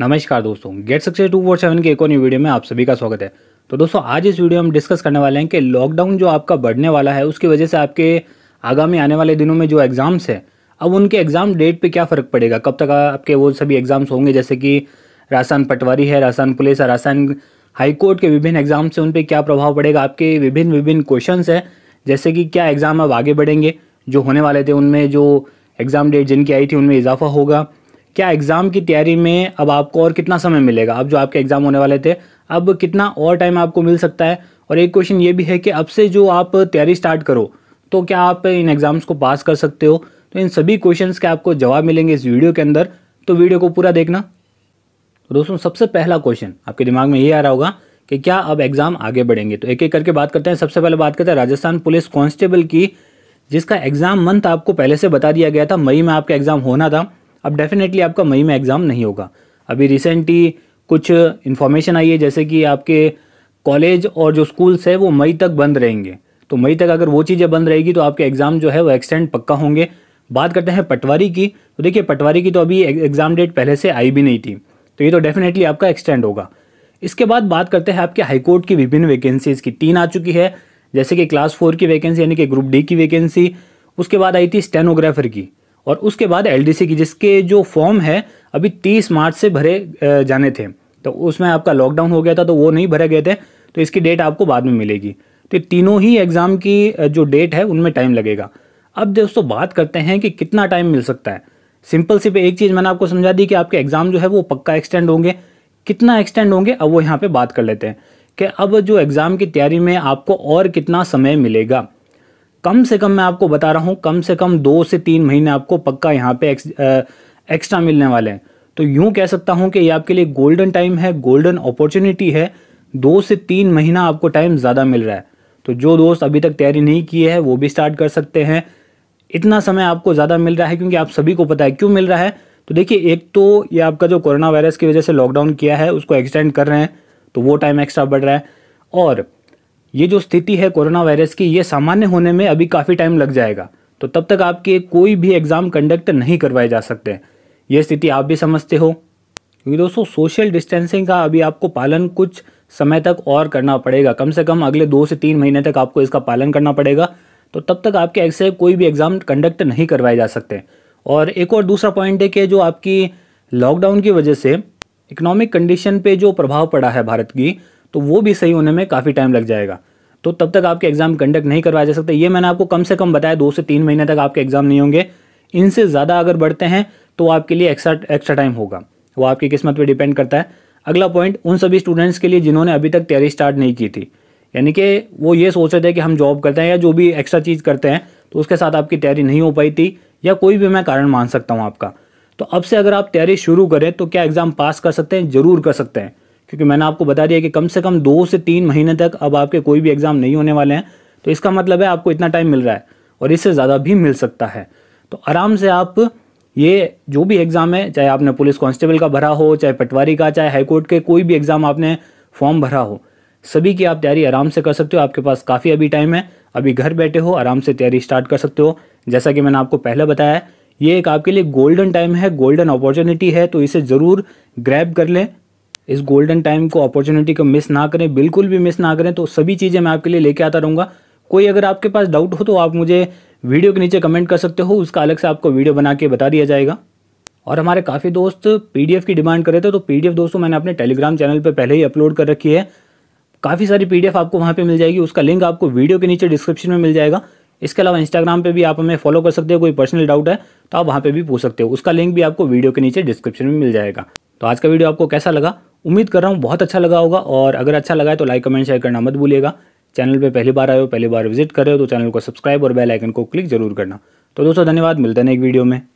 नमस्कार दोस्तों get success two four seven के एक और न्यू वीडियो में आप सभी का स्वागत है तो दोस्तों आज इस वीडियो में हम डिस्कस करने वाले हैं कि लॉकडाउन जो आपका बढ़ने वाला है उसकी वजह से आपके आगामी आने वाले दिनों में जो एग्ज़ाम्स हैं अब उनके एग्ज़ाम डेट पर क्या फ़र्क पड़ेगा कब तक आपके वो सभी एग्ज़ाम्स होंगे जैसे कि राजस्थान पटवारी है राजस्थान पुलिस है राजस्थान हाईकोर्ट के विभिन्न एग्ज़ाम्स हैं उन पर क्या प्रभाव पड़ेगा आपके विभिन्न विभिन्न क्वेश्चन हैं जैसे कि क्या एग्ज़ाम अब आगे बढ़ेंगे जो होने वाले थे उनमें जो एग्ज़ाम डेट जिनकी आई थी उनमें इजाफा होगा क्या एग्ज़ाम की तैयारी में अब आपको और कितना समय मिलेगा अब जो आपके एग्ज़ाम होने वाले थे अब कितना और टाइम आपको मिल सकता है और एक क्वेश्चन ये भी है कि अब से जो आप तैयारी स्टार्ट करो तो क्या आप इन एग्ज़ाम्स को पास कर सकते हो तो इन सभी क्वेश्चन के आपको जवाब मिलेंगे इस वीडियो के अंदर तो वीडियो को पूरा देखना तो दोस्तों सबसे पहला क्वेश्चन आपके दिमाग में ये आ रहा होगा कि क्या अब एग्ज़ाम आगे बढ़ेंगे तो एक एक करके बात करते हैं सबसे पहले बात करते हैं राजस्थान पुलिस कॉन्स्टेबल की जिसका एग्ज़ाम मंथ आपको पहले से बता दिया गया था मई में आपका एग्ज़ाम होना था अब डेफिनेटली आपका मई में एग्ज़ाम नहीं होगा अभी रिसेंटली कुछ इन्फॉर्मेशन आई है जैसे कि आपके कॉलेज और जो स्कूल्स है वो मई तक बंद रहेंगे तो मई तक अगर वो चीज़ें बंद रहेगी तो आपके एग्ज़ाम जो है वो एक्सटेंड पक्का होंगे बात करते हैं पटवारी की तो देखिए पटवारी की तो अभी एग्ज़ाम डेट पहले से आई भी नहीं थी तो ये तो डेफिनेटली आपका एक्सटेंड होगा इसके बाद बात करते हैं आपके हाईकोर्ट की विभिन्न वैकेंसीज़ की तीन आ चुकी है जैसे कि क्लास फोर की वैकेंसी यानी कि ग्रुप डी की वैकेंसी उसके बाद आई थी स्टेनोग्राफर की और उसके बाद एलडीसी की जिसके जो फॉर्म है अभी तीस मार्च से भरे जाने थे तो उसमें आपका लॉकडाउन हो गया था तो वो नहीं भरे गए थे तो इसकी डेट आपको बाद में मिलेगी तो तीनों ही एग्ज़ाम की जो डेट है उनमें टाइम लगेगा अब दोस्तों बात करते हैं कि कितना टाइम मिल सकता है सिंपल सिर्फ एक चीज़ मैंने आपको समझा दी कि आपके एग्ज़ाम जो है वो पक्का एक्सटेंड होंगे कितना एक्सटेंड होंगे अब वो यहाँ पे बात कर लेते हैं कि अब जो एग्ज़ाम की तैयारी में आपको और कितना समय मिलेगा कम से कम मैं आपको बता रहा हूँ कम से कम दो से तीन महीने आपको पक्का यहाँ पे एक्स्ट्रा मिलने वाले हैं तो यूं कह सकता हूँ कि ये आपके लिए गोल्डन टाइम है गोल्डन अपॉर्चुनिटी है दो से तीन महीना आपको टाइम ज़्यादा मिल रहा है तो जो दोस्त अभी तक तैयारी नहीं किए है वो भी स्टार्ट कर सकते हैं इतना समय आपको ज़्यादा मिल रहा है क्योंकि आप सभी को पता है क्यों मिल रहा है तो देखिए एक तो ये आपका जो कोरोना वायरस की वजह से लॉकडाउन किया है उसको एक्सटेंड कर रहे हैं तो वो टाइम एक्स्ट्रा बढ़ रहा है और ये जो स्थिति है कोरोना वायरस की ये सामान्य होने में अभी काफ़ी टाइम लग जाएगा तो तब तक आपके कोई भी एग्ज़ाम कंडक्ट नहीं करवाए जा सकते हैं ये स्थिति आप भी समझते हो क्योंकि दोस्तों सोशल डिस्टेंसिंग का अभी आपको पालन कुछ समय तक और करना पड़ेगा कम से कम अगले दो से तीन महीने तक आपको इसका पालन करना पड़ेगा तो तब तक आपके ऐसे कोई भी एग्ज़ाम कंडक्ट नहीं करवाए जा सकते और एक और दूसरा पॉइंट है कि जो आपकी लॉकडाउन की वजह से इकोनॉमिक कंडीशन पे जो प्रभाव पड़ा है भारत की तो वो भी सही होने में काफ़ी टाइम लग जाएगा तो तब तक आपके एग्ज़ाम कंडक्ट नहीं करवाया जा सकते ये मैंने आपको कम से कम बताया दो से तीन महीने तक आपके एग्ज़ाम नहीं होंगे इनसे ज़्यादा अगर बढ़ते हैं तो आपके लिए एक्स्ट्रा एक्स्ट्रा टाइम होगा वो आपकी किस्मत पर डिपेंड करता है अगला पॉइंट उन सभी स्टूडेंट्स के लिए जिन्होंने अभी तक तैयारी स्टार्ट नहीं की थी यानी कि वो ये सोच रहे थे कि हम जॉब करते हैं या जो भी एक्स्ट्रा चीज़ करते हैं तो उसके साथ आपकी तैयारी नहीं हो पाई थी या कोई भी मैं कारण मान सकता हूँ आपका तो अब से अगर आप तैयारी शुरू करें तो क्या एग्ज़ाम पास कर सकते हैं ज़रूर कर सकते हैं क्योंकि मैंने आपको बता दिया कि कम से कम दो से तीन महीने तक अब आपके कोई भी एग्ज़ाम नहीं होने वाले हैं तो इसका मतलब है आपको इतना टाइम मिल रहा है और इससे ज़्यादा भी मिल सकता है तो आराम से आप ये जो भी एग्ज़ाम है चाहे आपने पुलिस कांस्टेबल का भरा हो चाहे पटवारी का चाहे हाईकोर्ट के कोई भी एग्ज़ाम आपने फॉर्म भरा हो सभी की आप तैयारी आराम से कर सकते हो आपके पास काफ़ी अभी टाइम है अभी घर बैठे हो आराम से तैयारी स्टार्ट कर सकते हो जैसा कि मैंने आपको पहले बताया ये एक आपके लिए गोल्डन टाइम है गोल्डन अपॉर्चुनिटी है तो इसे ज़रूर ग्रैब कर लें इस गोल्डन टाइम को अपॉर्चुनिटी को मिस ना करें बिल्कुल भी मिस ना करें तो सभी चीज़ें मैं आपके लिए लेके आता रहूँगा कोई अगर आपके पास डाउट हो तो आप मुझे वीडियो के नीचे कमेंट कर सकते हो उसका अलग से आपको वीडियो बना के बता दिया जाएगा और हमारे काफ़ी दोस्त पीडीएफ की डिमांड करे थे तो पीडीएफ दोस्तों मैंने अपने टेलीग्राम चैनल पर पहले ही अपलोड कर रखी है काफ़ी सारी पीडीएफ आपको वहाँ पर मिल जाएगी उसका लिंक आपको वीडियो के नीचे डिस्क्रिप्शन में मिल जाएगा इसके अलावा इंस्टाग्राम पे भी आप हमें फॉलो कर सकते हो कोई पर्सनल डाउट है तो आप वहाँ पे भी पूछ सकते हो उसका लिंक भी आपको वीडियो के नीचे डिस्क्रिप्शन में मिल जाएगा तो आज का वीडियो आपको कैसा लगा उम्मीद कर रहा हूँ बहुत अच्छा लगा होगा और अगर अच्छा लगा है तो लाइक कमेंट शेयर करना मत भूलिएगा चैनल पे पहली बार आए हो पहली बार विजिट कर रहे हो तो चैनल को सब्सक्राइब और बेल आइकन को क्लिक जरूर करना तो दोस्तों धन्यवाद मिलते हैं एक वीडियो में